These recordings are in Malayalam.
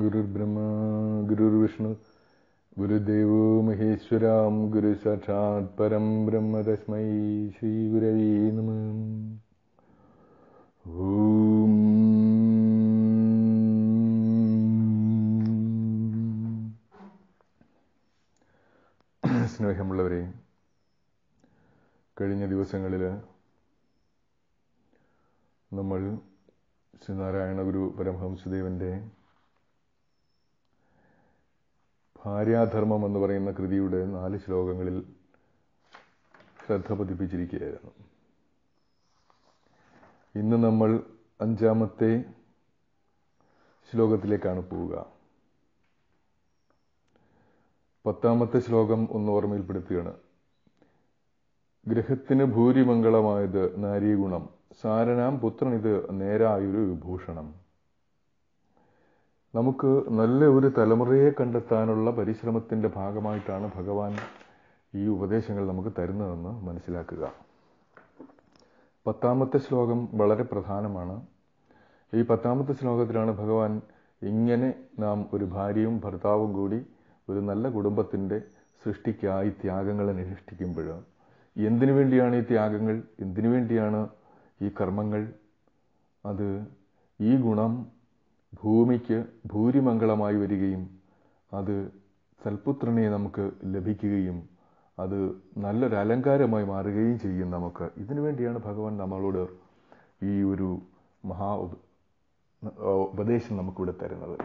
ഗുരുർബ്രഹ്മ ഗുരുവിഷ്ണു ഗുരുദേവോ മഹേശ്വരാം ഗുരു സാക്ഷാത് പരം ബ്രഹ്മ തസ്മൈ ശ്രീ ഗുരവേ നമ ഓം സ്നേഹമുള്ളവരെ കഴിഞ്ഞ ദിവസങ്ങളിൽ നമ്മൾ ശ്രീനാരായണ ഗുരു പരമഹംസദേവന്റെ ഭാര്യാധർമ്മം എന്ന് പറയുന്ന കൃതിയുടെ നാല് ശ്ലോകങ്ങളിൽ ശ്രദ്ധ പതിപ്പിച്ചിരിക്കുകയായിരുന്നു ഇന്ന് നമ്മൾ അഞ്ചാമത്തെ ശ്ലോകത്തിലേക്കാണ് പോവുക പത്താമത്തെ ശ്ലോകം ഒന്ന് ഓർമ്മയിൽപ്പെടുത്തുകയാണ് ഗ്രഹത്തിന് ഭൂരിമംഗളമായത് നാരീഗുണം സാരനാം പുത്രൻ ഇത് നേരായൊരു വിഭൂഷണം നമുക്ക് നല്ല ഒരു തലമുറയെ കണ്ടെത്താനുള്ള പരിശ്രമത്തിൻ്റെ ഭാഗമായിട്ടാണ് ഭഗവാൻ ഈ ഉപദേശങ്ങൾ നമുക്ക് തരുന്നതെന്ന് മനസ്സിലാക്കുക പത്താമത്തെ ശ്ലോകം വളരെ പ്രധാനമാണ് ഈ പത്താമത്തെ ശ്ലോകത്തിലാണ് ഭഗവാൻ ഇങ്ങനെ നാം ഒരു ഭാര്യയും ഭർത്താവും കൂടി ഒരു നല്ല കുടുംബത്തിൻ്റെ സൃഷ്ടിക്കായി ത്യാഗങ്ങളെ അനുഷ്ഠിക്കുമ്പോഴും എന്തിനു വേണ്ടിയാണ് ഈ ത്യാഗങ്ങൾ എന്തിനു വേണ്ടിയാണ് ഈ കർമ്മങ്ങൾ അത് ഈ ഗുണം ഭൂമിക്ക് ഭൂരിമംഗളമായി വരികയും അത് സൽപുത്രനെ നമുക്ക് ലഭിക്കുകയും അത് നല്ലൊരു അലങ്കാരമായി മാറുകയും ചെയ്യും നമുക്ക് ഇതിനു വേണ്ടിയാണ് ഭഗവാൻ നമ്മളോട് ഈ ഒരു മഹാ ഉപദേശം നമുക്കിവിടെ തരുന്നത്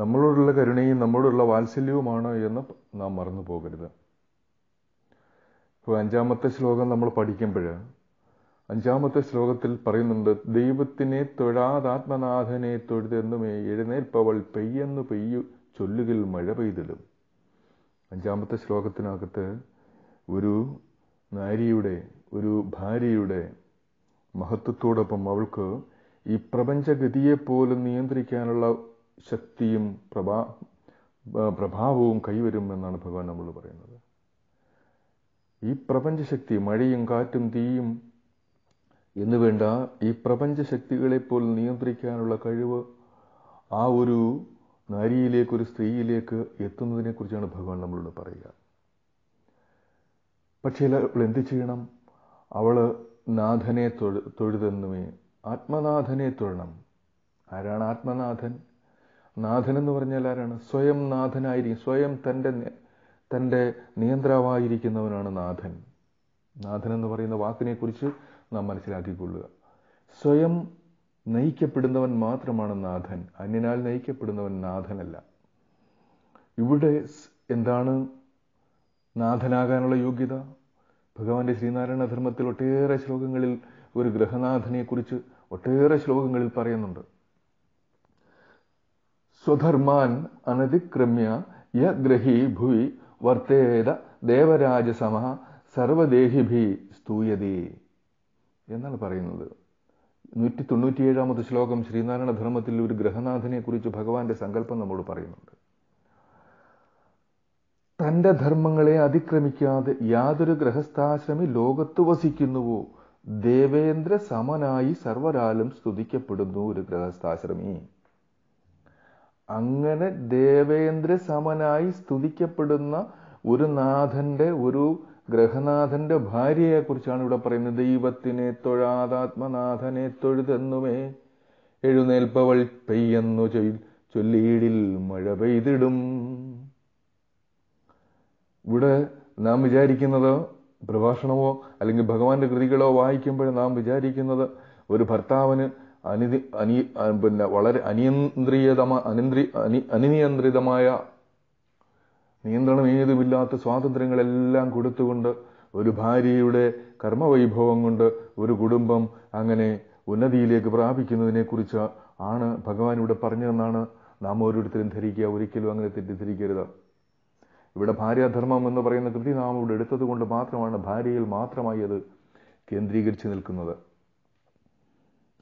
നമ്മളോടുള്ള കരുണയും നമ്മളോടുള്ള വാത്സല്യവുമാണ് എന്ന് നാം മറന്നു പോകരുത് ഇപ്പോൾ അഞ്ചാമത്തെ ശ്ലോകം നമ്മൾ പഠിക്കുമ്പോൾ അഞ്ചാമത്തെ ശ്ലോകത്തിൽ പറയുന്നുണ്ട് ദൈവത്തിനെ തൊഴാതാത്മനാഥനെ തൊഴുതെന്നുമേ എഴുന്നേൽപ്പവൾ പെയ്യെന്നു പെയ്യു ചൊല്ലുകിൽ മഴ പെയ്തിടും അഞ്ചാമത്തെ ശ്ലോകത്തിനകത്ത് ഒരു നാരിയുടെ ഒരു ഭാര്യയുടെ മഹത്വത്തോടൊപ്പം അവൾക്ക് ഈ പ്രപഞ്ചഗതിയെപ്പോലും നിയന്ത്രിക്കാനുള്ള ശക്തിയും പ്രഭാ പ്രഭാവവും കൈവരും എന്നാണ് ഭഗവാൻ നമ്മൾ പറയുന്നത് ഈ പ്രപഞ്ചശക്തി മഴയും കാറ്റും തീയും എന്ന് വേണ്ട ഈ പ്രപഞ്ച ശക്തികളെപ്പോൾ നിയന്ത്രിക്കാനുള്ള കഴിവ് ആ ഒരു നാരിയിലേക്ക് ഒരു സ്ത്രീയിലേക്ക് എത്തുന്നതിനെക്കുറിച്ചാണ് ഭഗവാൻ നമ്മളോട് പറയുക പക്ഷേ അവൾ എന്ത് ചെയ്യണം അവൾ നാഥനെ തൊഴു തൊഴുതെന്നുമേ ആത്മനാഥനെ തൊഴണം ആരാണ് ആത്മനാഥൻ നാഥൻ എന്ന് പറഞ്ഞാൽ ആരാണ് സ്വയം നാഥനായിരിക്കും സ്വയം തൻ്റെ തൻ്റെ നിയന്ത്രാവായിരിക്കുന്നവനാണ് നാഥൻ നാഥൻ എന്ന് പറയുന്ന വാക്കിനെക്കുറിച്ച് നാം മനസ്സിലാക്കിക്കൊള്ളുക സ്വയം നയിക്കപ്പെടുന്നവൻ മാത്രമാണ് നാഥൻ അന്യനാൽ നയിക്കപ്പെടുന്നവൻ നാഥനല്ല ഇവിടെ എന്താണ് നാഥനാകാനുള്ള യോഗ്യത ഭഗവാന്റെ ശ്രീനാരായണ ധർമ്മത്തിൽ ഒട്ടേറെ ശ്ലോകങ്ങളിൽ ഒരു ഗ്രഹനാഥനെക്കുറിച്ച് ഒട്ടേറെ ശ്ലോകങ്ങളിൽ പറയുന്നുണ്ട് സ്വധർമാൻ അനതിക്രമ്യ യ ഗ്രഹി ഭുവി വർത്തേത ദേവരാജസമ സർവദേഹിഭി സ്തൂയതേ എന്നാണ് പറയുന്നത് നൂറ്റി തൊണ്ണൂറ്റിയേഴാമത് ശ്ലോകം ശ്രീനാരായണ ധർമ്മത്തിൽ ഒരു ഗ്രഹനാഥനെക്കുറിച്ച് ഭഗവാന്റെ സങ്കല്പം നമ്മോട് പറയുന്നുണ്ട് തൻ്റെ ധർമ്മങ്ങളെ അതിക്രമിക്കാതെ യാതൊരു ഗ്രഹസ്ഥാശ്രമി ലോകത്ത് വസിക്കുന്നുവോ ദേവേന്ദ്ര സമനായി സർവരാലും സ്തുതിക്കപ്പെടുന്നു ഒരു ഗ്രഹസ്ഥാശ്രമി അങ്ങനെ ദേവേന്ദ്ര സമനായി സ്തുതിക്കപ്പെടുന്ന ഒരു നാഥൻ്റെ ഒരു ഗ്രഹനാഥന്റെ ഭാര്യയെക്കുറിച്ചാണ് ഇവിടെ പറയുന്നത് ദൈവത്തിനെ തൊഴാതാത്മനാഥനെ തൊഴുതെന്നുമേ എഴുന്നേൽപ്പവൾ പെയ്യെന്നു ചൊല്ലിയിടിൽ മഴ പെയ്തിടും ഇവിടെ നാം വിചാരിക്കുന്നത് പ്രഭാഷണമോ അല്ലെങ്കിൽ ഭഗവാന്റെ കൃതികളോ വായിക്കുമ്പോൾ നാം വിചാരിക്കുന്നത് ഒരു ഭർത്താവിന് അനി അനി പിന്നെ വളരെ അനിയന്ത്രിതമായ അനിയന്ത്രി അനിനിയന്ത്രിതമായ നിയന്ത്രണം ഏതുമില്ലാത്ത സ്വാതന്ത്ര്യങ്ങളെല്ലാം കൊടുത്തുകൊണ്ട് ഒരു ഭാര്യയുടെ കർമ്മവൈഭവം കൊണ്ട് ഒരു കുടുംബം അങ്ങനെ ഉന്നതിയിലേക്ക് പ്രാപിക്കുന്നതിനെക്കുറിച്ച് ആണ് ഭഗവാൻ ഇവിടെ പറഞ്ഞതെന്നാണ് നാം ഓരോരുത്തരും ധരിക്കുക ഒരിക്കലും അങ്ങനെ തെറ്റിദ്ധരിക്കരുത് ഇവിടെ ഭാര്യാധർമ്മം എന്ന് പറയുന്ന കൃതി നാം ഇവിടെ എടുത്തത് കൊണ്ട് മാത്രമാണ് ഭാര്യയിൽ മാത്രമായി അത് കേന്ദ്രീകരിച്ച് നിൽക്കുന്നത്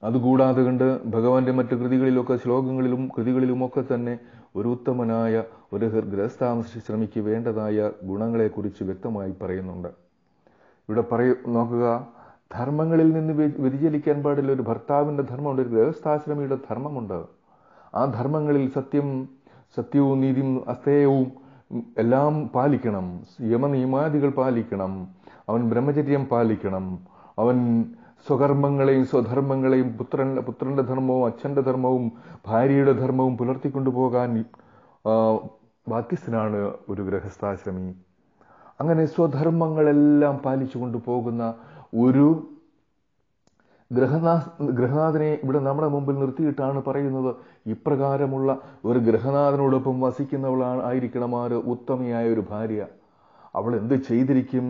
അതുകൂടാതെ കണ്ട് ഭഗവാന്റെ മറ്റു കൃതികളിലൊക്കെ ശ്ലോകങ്ങളിലും കൃതികളിലുമൊക്കെ തന്നെ ഒരു ഉത്തമനായ ഒരു ശ്രമിക്ക് വേണ്ടതായ ഗുണങ്ങളെക്കുറിച്ച് വ്യക്തമായി പറയുന്നുണ്ട് ഇവിടെ പറയ നോക്കുക ധർമ്മങ്ങളിൽ നിന്ന് വ്യതിചലിക്കാൻ പാടില്ല ഒരു ഭർത്താവിൻ്റെ ധർമ്മമുണ്ട് ഒരു ഗൃഹസ്ഥാശ്രമിയുടെ ധർമ്മമുണ്ട് ആ ധർമ്മങ്ങളിൽ സത്യം സത്യവും നീതിയും അസ്തേയവും എല്ലാം പാലിക്കണം യമനിയമാദികൾ പാലിക്കണം അവൻ ബ്രഹ്മചര്യം പാലിക്കണം അവൻ സ്വകർമ്മങ്ങളെയും സ്വധർമ്മങ്ങളെയും പുത്രൻ പുത്രൻ്റെ ധർമ്മവും അച്ഛൻ്റെ ധർമ്മവും ഭാര്യയുടെ ധർമ്മവും പുലർത്തിക്കൊണ്ടു പോകാൻ ബാധ്യസ്ഥനാണ് ഒരു ഗൃഹസ്ഥാശ്രമി അങ്ങനെ സ്വധർമ്മങ്ങളെല്ലാം പാലിച്ചു കൊണ്ടുപോകുന്ന ഒരു ഗൃഹനാ ഗ്രഹനാഥനെ ഇവിടെ നമ്മുടെ മുമ്പിൽ നിർത്തിയിട്ടാണ് പറയുന്നത് ഇപ്രകാരമുള്ള ഒരു ഗ്രഹനാഥനോടൊപ്പം വസിക്കുന്നവളാണ് ആയിരിക്കണമാർ ഉത്തമയായ ഒരു ഭാര്യ അവൾ എന്ത് ചെയ്തിരിക്കും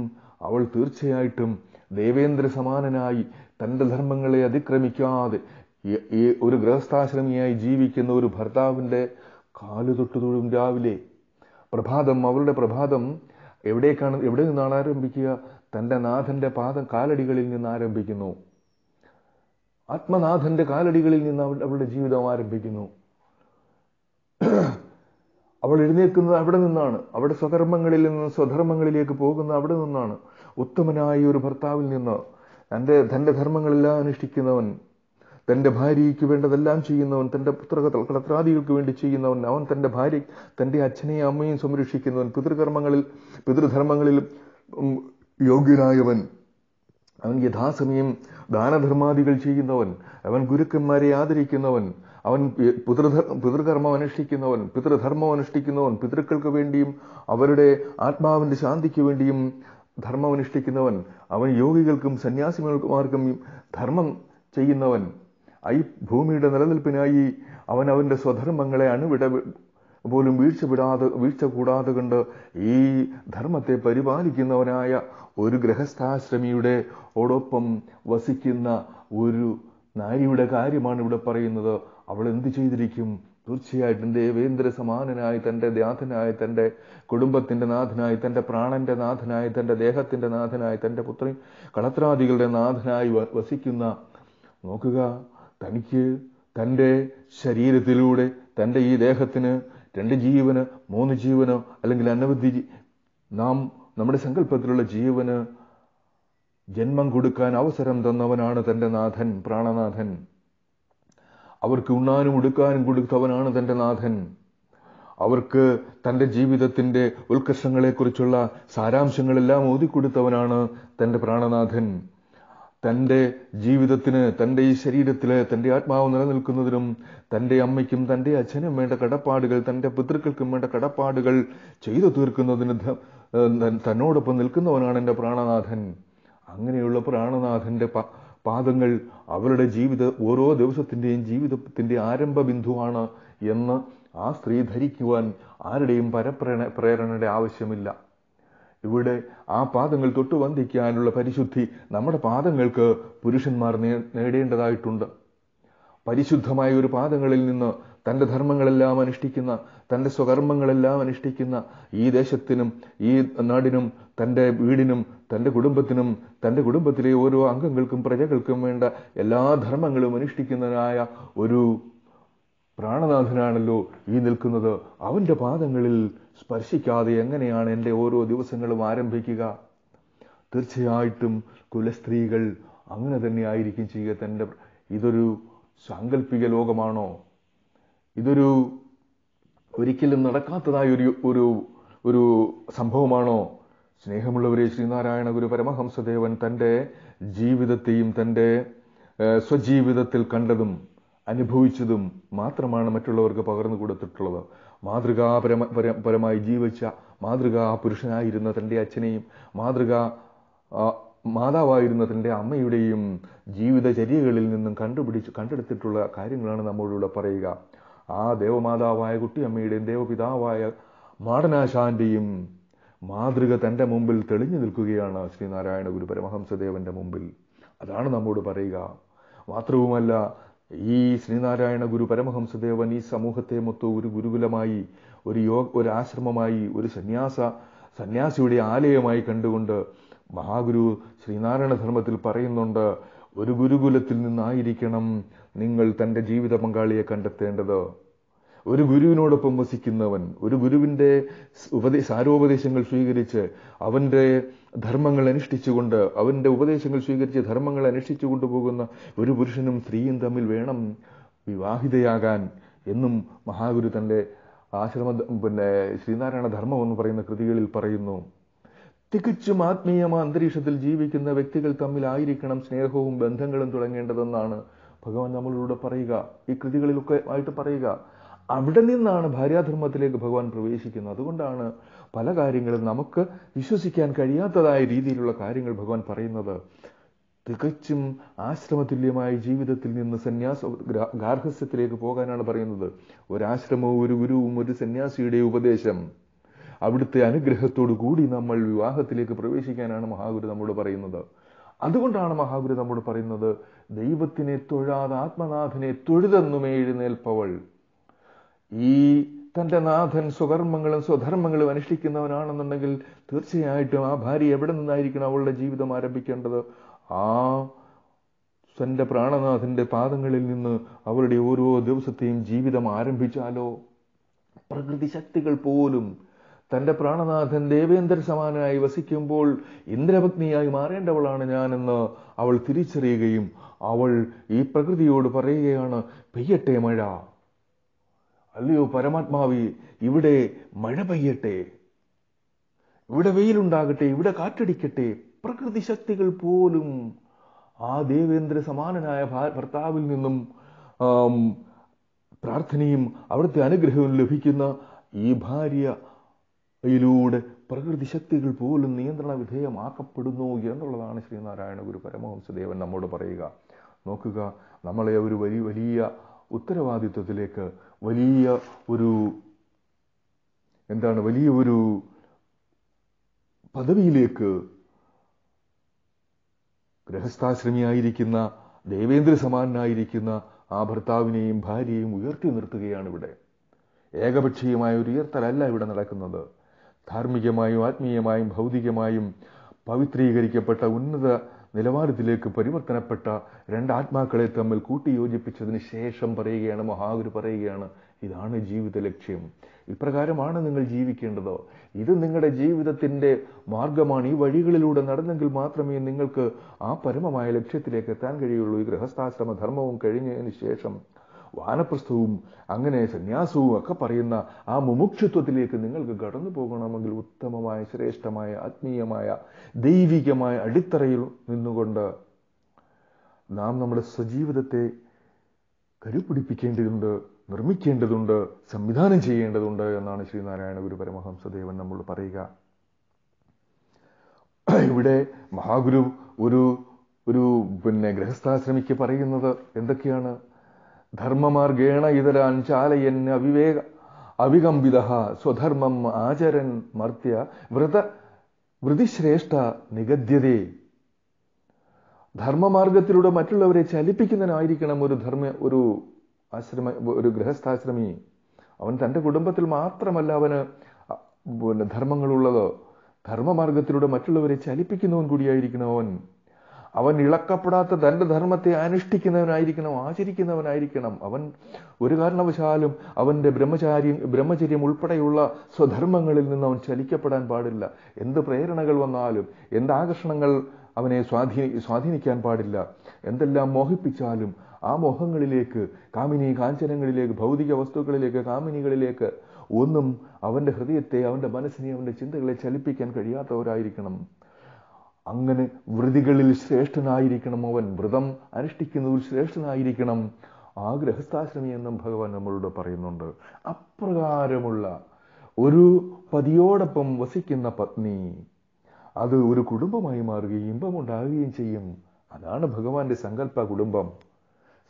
അവൾ തീർച്ചയായിട്ടും ദേവേന്ദ്ര സമാനനായി തന്റെ ധർമ്മങ്ങളെ അതിക്രമിക്കാതെ ഈ ഒരു ഗൃഹസ്ഥാശ്രമിയായി ജീവിക്കുന്ന ഒരു ഭർത്താവിൻ്റെ കാലു തൊട്ടു തൊഴും രാവിലെ പ്രഭാതം അവളുടെ പ്രഭാതം എവിടേക്കാണ് എവിടെ നിന്നാണ് ആരംഭിക്കുക തൻ്റെ നാഥൻ്റെ പാദം കാലടികളിൽ നിന്ന് ആരംഭിക്കുന്നു ആത്മനാഥൻ്റെ കാലടികളിൽ നിന്ന് അവളുടെ ജീവിതം ആരംഭിക്കുന്നു അവൾ എഴുന്നേൽക്കുന്നത് അവിടെ നിന്നാണ് അവിടെ സ്വകർമ്മങ്ങളിൽ നിന്ന് സ്വധർമ്മങ്ങളിലേക്ക് പോകുന്ന അവിടെ നിന്നാണ് ഉത്തമനായ ഒരു ഭർത്താവിൽ നിന്ന് തൻ്റെ തൻ്റെ ധർമ്മങ്ങളെല്ലാം അനുഷ്ഠിക്കുന്നവൻ തൻ്റെ ഭാര്യയ്ക്ക് വേണ്ടതെല്ലാം ചെയ്യുന്നവൻ തൻ്റെ പുത്ര കത്രാദികൾക്ക് വേണ്ടി ചെയ്യുന്നവൻ അവൻ തൻ്റെ ഭാര്യ തൻ്റെ അച്ഛനെയും അമ്മയും സംരക്ഷിക്കുന്നവൻ പിതൃകർമ്മങ്ങളിൽ പിതൃധർമ്മങ്ങളിൽ യോഗ്യനായവൻ അവൻ യഥാസമയം ദാനധർമാദികൾ ചെയ്യുന്നവൻ അവൻ ഗുരുക്കന്മാരെ ആദരിക്കുന്നവൻ അവൻ പിതൃധർ പിതൃകർമ്മം അനുഷ്ഠിക്കുന്നവൻ പിതൃധർമ്മം അനുഷ്ഠിക്കുന്നവൻ പിതൃക്കൾക്ക് വേണ്ടിയും അവരുടെ ആത്മാവിൻ്റെ ശാന്തിക്ക് വേണ്ടിയും ധർമ്മം അനുഷ്ഠിക്കുന്നവൻ അവൻ യോഗികൾക്കും സന്യാസിമാർക്കും ധർമ്മം ചെയ്യുന്നവൻ ഈ ഭൂമിയുടെ നിലനിൽപ്പിനായി അവൻ അവൻ്റെ സ്വധർമ്മങ്ങളെ അണുവിട പോലും വീഴ്ച വിടാതെ വീഴ്ച കൂടാതെ കൊണ്ട് ഈ ധർമ്മത്തെ പരിപാലിക്കുന്നവനായ ഒരു ഗ്രഹസ്ഥാശ്രമിയുടെ ഓടൊപ്പം വസിക്കുന്ന ഒരു നാരിയുടെ കാര്യമാണ് ഇവിടെ പറയുന്നത് അവൾ എന്ത് ചെയ്തിരിക്കും തീർച്ചയായിട്ടും ദേവേന്ദ്ര സമാനനായി തൻ്റെ ദാഥനായി തൻ്റെ കുടുംബത്തിൻ്റെ നാഥനായി തൻ്റെ പ്രാണന്റെ നാഥനായി തൻ്റെ ദേഹത്തിൻ്റെ നാഥനായി തൻ്റെ പുത്രൻ കളത്രാദികളുടെ നാഥനായി വസിക്കുന്ന നോക്കുക തനിക്ക് തൻ്റെ ശരീരത്തിലൂടെ തൻ്റെ ഈ ദേഹത്തിന് രണ്ട് ജീവന് മൂന്ന് ജീവനോ അല്ലെങ്കിൽ അനവധി നാം നമ്മുടെ സങ്കല്പത്തിലുള്ള ജീവന് ജന്മം കൊടുക്കാൻ അവസരം തന്നവനാണ് തൻ്റെ നാഥൻ പ്രാണനാഥൻ അവർക്ക് ഉണ്ണാനും ഉടുക്കാനും കൊടുത്തവനാണ് തൻ്റെ നാഥൻ അവർക്ക് തൻ്റെ ജീവിതത്തിൻ്റെ ഉത്കർഷങ്ങളെക്കുറിച്ചുള്ള സാരാംശങ്ങളെല്ലാം ഓതിക്കൊടുത്തവനാണ് തൻ്റെ പ്രാണനാഥൻ തൻ്റെ ജീവിതത്തിന് തൻ്റെ ഈ ശരീരത്തിൽ തൻ്റെ ആത്മാവ് നിലനിൽക്കുന്നതിനും തൻ്റെ അമ്മയ്ക്കും തൻ്റെ അച്ഛനും വേണ്ട കടപ്പാടുകൾ തൻ്റെ പിതൃക്കൾക്കും വേണ്ട കടപ്പാടുകൾ ചെയ്തു തീർക്കുന്നതിന് തന്നോടൊപ്പം നിൽക്കുന്നവനാണ് എൻ്റെ പ്രാണനാഥൻ അങ്ങനെയുള്ള പ്രാണനാഥൻ്റെ പാദങ്ങൾ അവരുടെ ജീവിത ഓരോ ദിവസത്തിൻ്റെയും ജീവിതത്തിൻ്റെ ആരംഭ ബിന്ദുവാണ് എന്ന് ആ സ്ത്രീ ധരിക്കുവാൻ ആരുടെയും പരപ്രേരണ പ്രേരണയുടെ ആവശ്യമില്ല ഇവിടെ ആ പാദങ്ങൾ തൊട്ടു വന്ദിക്കാനുള്ള പരിശുദ്ധി നമ്മുടെ പാദങ്ങൾക്ക് പുരുഷന്മാർ നേടേണ്ടതായിട്ടുണ്ട് പരിശുദ്ധമായ ഒരു പാദങ്ങളിൽ നിന്ന് തൻ്റെ ധർമ്മങ്ങളെല്ലാം അനുഷ്ഠിക്കുന്ന തൻ്റെ സ്വകർമ്മങ്ങളെല്ലാം അനുഷ്ഠിക്കുന്ന ഈ ദേശത്തിനും ഈ നാടിനും തൻ്റെ വീടിനും തൻ്റെ കുടുംബത്തിനും തൻ്റെ കുടുംബത്തിലെ ഓരോ അംഗങ്ങൾക്കും പ്രജകൾക്കും വേണ്ട എല്ലാ ധർമ്മങ്ങളും അനുഷ്ഠിക്കുന്നതിനായ ഒരു പ്രാണനാഥനാണല്ലോ ഈ നിൽക്കുന്നത് അവൻ്റെ പാദങ്ങളിൽ സ്പർശിക്കാതെ എങ്ങനെയാണ് എൻ്റെ ഓരോ ദിവസങ്ങളും ആരംഭിക്കുക തീർച്ചയായിട്ടും കുലസ്ത്രീകൾ അങ്ങനെ തന്നെ ആയിരിക്കും ചെയ്യുക തൻ്റെ ഇതൊരു സാങ്കല്പിക ലോകമാണോ ഇതൊരു ഒരിക്കലും നടക്കാത്തതായ ഒരു ഒരു ഒരു സംഭവമാണോ സ്നേഹമുള്ളവരെ ശ്രീനാരായണ ഗുരു പരമഹംസദേവൻ തൻ്റെ ജീവിതത്തെയും തൻ്റെ സ്വജീവിതത്തിൽ കണ്ടതും അനുഭവിച്ചതും മാത്രമാണ് മറ്റുള്ളവർക്ക് പകർന്നു കൊടുത്തിട്ടുള്ളത് മാതൃകാപരമ പരമായി ജീവിച്ച മാതൃകാ പുരുഷനായിരുന്ന തൻ്റെ അച്ഛനെയും മാതൃക മാതാവായിരുന്ന തൻ്റെ അമ്മയുടെയും ജീവിതചര്യകളിൽ നിന്നും കണ്ടുപിടിച്ച് കണ്ടെടുത്തിട്ടുള്ള കാര്യങ്ങളാണ് നമ്മളിവിടെ പറയുക ആ ദേവമാതാവായ കുട്ടിയമ്മയുടെയും ദേവപിതാവായ മാടനാശാന്റെയും മാതൃക തൻ്റെ മുമ്പിൽ തെളിഞ്ഞു നിൽക്കുകയാണ് ശ്രീനാരായണ ഗുരു പരമഹംസദേവന്റെ മുമ്പിൽ അതാണ് നമ്മോട് പറയുക മാത്രവുമല്ല ഈ ശ്രീനാരായണ ഗുരു പരമഹംസദേവൻ ഈ സമൂഹത്തെ മൊത്തം ഒരു ഗുരുകുലമായി ഒരു യോഗ ഒരു ആശ്രമമായി ഒരു സന്യാസ സന്യാസിയുടെ ആലയമായി കണ്ടുകൊണ്ട് മഹാഗുരു ശ്രീനാരായണ ധർമ്മത്തിൽ പറയുന്നുണ്ട് ഒരു ഗുരുകുലത്തിൽ നിന്നായിരിക്കണം നിങ്ങൾ തൻ്റെ ജീവിത പങ്കാളിയെ കണ്ടെത്തേണ്ടത് ഒരു ഗുരുവിനോടൊപ്പം വസിക്കുന്നവൻ ഒരു ഗുരുവിൻ്റെ ഉപദേ സാരോപദേശങ്ങൾ സ്വീകരിച്ച് അവൻ്റെ ധർമ്മങ്ങൾ അനുഷ്ഠിച്ചുകൊണ്ട് അവൻ്റെ ഉപദേശങ്ങൾ സ്വീകരിച്ച് ധർമ്മങ്ങൾ അനുഷ്ഠിച്ചു കൊണ്ടുപോകുന്ന ഒരു പുരുഷനും സ്ത്രീയും തമ്മിൽ വേണം വിവാഹിതയാകാൻ എന്നും മഹാഗുരു തൻ്റെ ആശ്രമ പിന്നെ ശ്രീനാരായണ ധർമ്മം എന്ന് പറയുന്ന കൃതികളിൽ പറയുന്നു തികച്ചും ആത്മീയമായ അന്തരീക്ഷത്തിൽ ജീവിക്കുന്ന വ്യക്തികൾ തമ്മിലായിരിക്കണം സ്നേഹവും ബന്ധങ്ങളും തുടങ്ങേണ്ടതെന്നാണ് ഭഗവാൻ നമ്മളോട് പറയുക ഈ കൃതികളിലൊക്കെ ആയിട്ട് പറയുക അവിടെ നിന്നാണ് ഭാര്യാധർമ്മത്തിലേക്ക് ഭഗവാൻ പ്രവേശിക്കുന്നത് അതുകൊണ്ടാണ് പല കാര്യങ്ങളും നമുക്ക് വിശ്വസിക്കാൻ കഴിയാത്തതായ രീതിയിലുള്ള കാര്യങ്ങൾ ഭഗവാൻ പറയുന്നത് തികച്ചും ആശ്രമതുല്യമായ ജീവിതത്തിൽ നിന്ന് സന്യാസ ഗാർഹസ്യത്തിലേക്ക് പോകാനാണ് പറയുന്നത് ഒരാശ്രമവും ഒരു ഗുരുവും ഒരു സന്യാസിയുടെ ഉപദേശം അവിടുത്തെ അനുഗ്രഹത്തോടു കൂടി നമ്മൾ വിവാഹത്തിലേക്ക് പ്രവേശിക്കാനാണ് മഹാഗുരു നമ്മോട് പറയുന്നത് അതുകൊണ്ടാണ് മഹാഗുരു നമ്മോട് പറയുന്നത് ദൈവത്തിനെ തൊഴാതെ ആത്മനാഥനെ തൊഴുതെന്നും എഴുന്നേൽപ്പവൾ ഈ തൻ്റെ നാഥൻ സ്വകർമ്മങ്ങളും സ്വധർമ്മങ്ങളും അനുഷ്ഠിക്കുന്നവനാണെന്നുണ്ടെങ്കിൽ തീർച്ചയായിട്ടും ആ ഭാര്യ എവിടെ നിന്നായിരിക്കണം അവളുടെ ജീവിതം ആരംഭിക്കേണ്ടത് ആ തൻ്റെ പ്രാണനാഥൻ്റെ പാദങ്ങളിൽ നിന്ന് അവളുടെ ഓരോ ദിവസത്തെയും ജീവിതം ആരംഭിച്ചാലോ പ്രകൃതി ശക്തികൾ പോലും തന്റെ പ്രാണനാഥൻ ദേവേന്ദ്ര സമാനായി വസിക്കുമ്പോൾ ഇന്ദ്രഭഗ്നിയായി മാറേണ്ടവളാണ് ഞാനെന്ന് അവൾ തിരിച്ചറിയുകയും അവൾ ഈ പ്രകൃതിയോട് പറയുകയാണ് പെയ്യട്ടെ മഴ അല്ലയോ പരമാത്മാവി ഇവിടെ മഴ പെയ്യട്ടെ ഇവിടെ വെയിലുണ്ടാകട്ടെ ഇവിടെ കാറ്റടിക്കട്ടെ പ്രകൃതി ശക്തികൾ പോലും ആ ദേവേന്ദ്ര സമാനനായ ഭർത്താവിൽ നിന്നും പ്രാർത്ഥനയും അവിടുത്തെ അനുഗ്രഹവും ലഭിക്കുന്ന ഈ ഭാര്യ പ്രകൃതി ശക്തികൾ പോലും നിയന്ത്രണ വിധേയമാക്കപ്പെടുന്നു എന്നുള്ളതാണ് ശ്രീനാരായണ ഗുരു പരമഹംസദേവൻ നമ്മോട് പറയുക നോക്കുക നമ്മളെ ഒരു വലിയ വലിയ ഉത്തരവാദിത്വത്തിലേക്ക് വലിയ ഒരു എന്താണ് വലിയ ഒരു പദവിയിലേക്ക് ഗൃഹസ്ഥാശ്രമിയായിരിക്കുന്ന ദേവേന്ദ്ര സമാനായിരിക്കുന്ന ആ ഭർത്താവിനെയും ഭാര്യയെയും ഉയർത്തി നിർത്തുകയാണ് ഇവിടെ ഏകപക്ഷീയമായ ഒരു ഉയർത്തലല്ല ഇവിടെ നടക്കുന്നത് ധാർമ്മികമായും ആത്മീയമായും ഭൗതികമായും പവിത്രീകരിക്കപ്പെട്ട ഉന്നത നിലവാരത്തിലേക്ക് പരിവർത്തനപ്പെട്ട രണ്ട് ആത്മാക്കളെ തമ്മിൽ കൂട്ടിയോജിപ്പിച്ചതിന് ശേഷം പറയുകയാണ് മഹാഗുരു പറയുകയാണ് ഇതാണ് ജീവിത ലക്ഷ്യം ഇപ്രകാരമാണ് നിങ്ങൾ ജീവിക്കേണ്ടത് ഇത് നിങ്ങളുടെ ജീവിതത്തിൻ്റെ മാർഗമാണ് ഈ വഴികളിലൂടെ നടന്നെങ്കിൽ മാത്രമേ നിങ്ങൾക്ക് ആ പരമമായ ലക്ഷ്യത്തിലേക്ക് എത്താൻ കഴിയുള്ളൂ ഈ ഗൃഹസ്ഥാശ്രമ ധർമ്മവും കഴിഞ്ഞതിന് ശേഷം വാനപ്രസ്ഥവും അങ്ങനെ സന്യാസവും ഒക്കെ പറയുന്ന ആ മുമുക്ഷുത്വത്തിലേക്ക് നിങ്ങൾക്ക് കടന്നു പോകണമെങ്കിൽ ഉത്തമമായ ശ്രേഷ്ഠമായ ആത്മീയമായ ദൈവികമായ അടിത്തറയിൽ നിന്നുകൊണ്ട് നാം നമ്മുടെ സ്വജീവിതത്തെ കരുപിടിപ്പിക്കേണ്ടതുണ്ട് നിർമ്മിക്കേണ്ടതുണ്ട് സംവിധാനം ചെയ്യേണ്ടതുണ്ട് എന്നാണ് ശ്രീനാരായണ ഗുരു പരമഹംസദേവൻ നമ്മൾ പറയുക ഇവിടെ മഹാഗുരു ഒരു ഒരു പിന്നെ ഗൃഹസ്ഥാശ്രമിക്ക് പറയുന്നത് എന്തൊക്കെയാണ് ധർമ്മമാർഗേണ ഇതരാൻ ചാലയൻ അവിവേക അവികമ്പിത സ്വധർമ്മം ആചരൻ മർത്യ വ്രത വൃതിശ്രേഷ്ഠ നിഗദ്യതേ ധർമ്മമാർഗത്തിലൂടെ മറ്റുള്ളവരെ ചലിപ്പിക്കുന്നതിനായിരിക്കണം ഒരു ധർമ്മ ഒരു ആശ്രമ ഒരു ഗൃഹസ്ഥാശ്രമി അവൻ തൻ്റെ കുടുംബത്തിൽ മാത്രമല്ല അവന് പിന്നെ ധർമ്മങ്ങളുള്ളത് ധർമ്മമാർഗത്തിലൂടെ മറ്റുള്ളവരെ ചലിപ്പിക്കുന്നവൻ കൂടിയായിരിക്കണം അവൻ അവൻ ഇളക്കപ്പെടാത്ത തൻ്റെ ധർമ്മത്തെ അനുഷ്ഠിക്കുന്നവനായിരിക്കണം ആചരിക്കുന്നവനായിരിക്കണം അവൻ ഒരു കാരണവശാലും അവൻ്റെ ബ്രഹ്മചാര്യം ബ്രഹ്മചര്യം ഉൾപ്പെടെയുള്ള സ്വധർമ്മങ്ങളിൽ നിന്ന് അവൻ ചലിക്കപ്പെടാൻ പാടില്ല എന്ത് പ്രേരണകൾ വന്നാലും എന്ത് ആകർഷണങ്ങൾ അവനെ സ്വാധീനി സ്വാധീനിക്കാൻ പാടില്ല എന്തെല്ലാം മോഹിപ്പിച്ചാലും ആ മോഹങ്ങളിലേക്ക് കാമിനി കാഞ്ചനങ്ങളിലേക്ക് ഭൗതിക വസ്തുക്കളിലേക്ക് കാമിനികളിലേക്ക് ഒന്നും അവൻ്റെ ഹൃദയത്തെ അവൻ്റെ മനസ്സിനെ അവൻ്റെ ചിന്തകളെ ചലിപ്പിക്കാൻ കഴിയാത്തവരായിരിക്കണം അങ്ങനെ വൃതികളിൽ ശ്രേഷ്ഠനായിരിക്കണം അവൻ വ്രതം അനുഷ്ഠിക്കുന്നതിൽ ശ്രേഷ്ഠനായിരിക്കണം ആ ഗൃഹസ്ഥാശ്രമി എന്നും ഭഗവാൻ നമ്മളോട് പറയുന്നുണ്ട് അപ്രകാരമുള്ള ഒരു പതിയോടൊപ്പം വസിക്കുന്ന പത്നി അത് ഒരു കുടുംബമായി മാറുകയും ഇമ്പമുണ്ടാകുകയും ചെയ്യും അതാണ് ഭഗവാന്റെ സങ്കല്പ കുടുംബം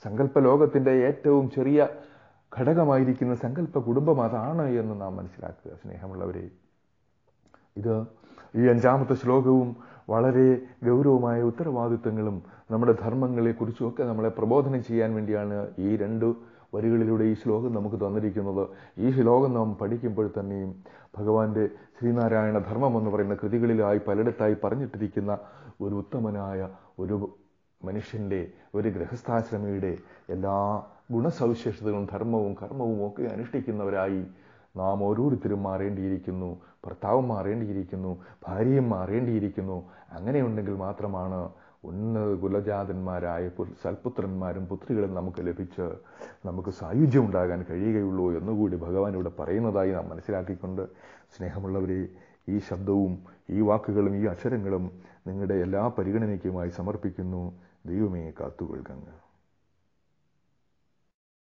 സങ്കല്പ ലോകത്തിൻ്റെ ഏറ്റവും ചെറിയ ഘടകമായിരിക്കുന്ന സങ്കല്പ കുടുംബം അതാണ് എന്ന് നാം മനസ്സിലാക്കുക സ്നേഹമുള്ളവരെ ഇത് ഈ അഞ്ചാമത്തെ ശ്ലോകവും വളരെ ഗൗരവമായ ഉത്തരവാദിത്തങ്ങളും നമ്മുടെ ധർമ്മങ്ങളെക്കുറിച്ചുമൊക്കെ നമ്മളെ പ്രബോധനം ചെയ്യാൻ വേണ്ടിയാണ് ഈ രണ്ട് വരികളിലൂടെ ഈ ശ്ലോകം നമുക്ക് തന്നിരിക്കുന്നത് ഈ ശ്ലോകം നാം പഠിക്കുമ്പോൾ തന്നെയും ഭഗവാന്റെ ശ്രീനാരായണ ധർമ്മം എന്ന് പറയുന്ന കൃതികളിലായി പലയിടത്തായി പറഞ്ഞിട്ടിരിക്കുന്ന ഒരു ഉത്തമനായ ഒരു മനുഷ്യൻ്റെ ഒരു ഗൃഹസ്ഥാശ്രമിയുടെ എല്ലാ ഗുണസവിശേഷതകളും ധർമ്മവും കർമ്മവും ഒക്കെ അനുഷ്ഠിക്കുന്നവരായി നാം ഓരോരുത്തരും മാറേണ്ടിയിരിക്കുന്നു ഭർത്താവും മാറേണ്ടിയിരിക്കുന്നു ഭാര്യയും മാറേണ്ടിയിരിക്കുന്നു അങ്ങനെയുണ്ടെങ്കിൽ മാത്രമാണ് ഉന്നത കുലജാതന്മാരായ സൽപുത്രന്മാരും പുത്രികളും നമുക്ക് ലഭിച്ച് നമുക്ക് സായുജ്യം ഉണ്ടാകാൻ കഴിയുകയുള്ളൂ എന്നുകൂടി ഭഗവാൻ ഇവിടെ പറയുന്നതായി നാം മനസ്സിലാക്കിക്കൊണ്ട് സ്നേഹമുള്ളവരെ ഈ ശബ്ദവും ഈ വാക്കുകളും ഈ അക്ഷരങ്ങളും നിങ്ങളുടെ എല്ലാ പരിഗണനയ്ക്കുമായി സമർപ്പിക്കുന്നു ദൈവമേ കാത്തുകൊൾക്കങ്ങ്